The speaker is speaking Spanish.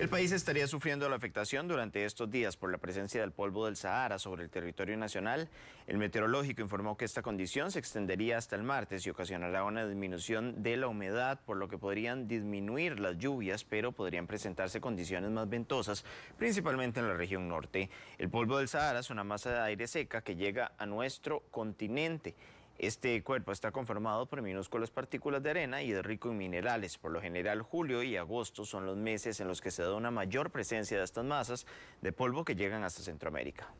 El país estaría sufriendo la afectación durante estos días por la presencia del polvo del Sahara sobre el territorio nacional. El meteorológico informó que esta condición se extendería hasta el martes y ocasionará una disminución de la humedad, por lo que podrían disminuir las lluvias, pero podrían presentarse condiciones más ventosas, principalmente en la región norte. El polvo del Sahara es una masa de aire seca que llega a nuestro continente. Este cuerpo está conformado por minúsculas partículas de arena y es rico en minerales. Por lo general, julio y agosto son los meses en los que se da una mayor presencia de estas masas de polvo que llegan hasta Centroamérica.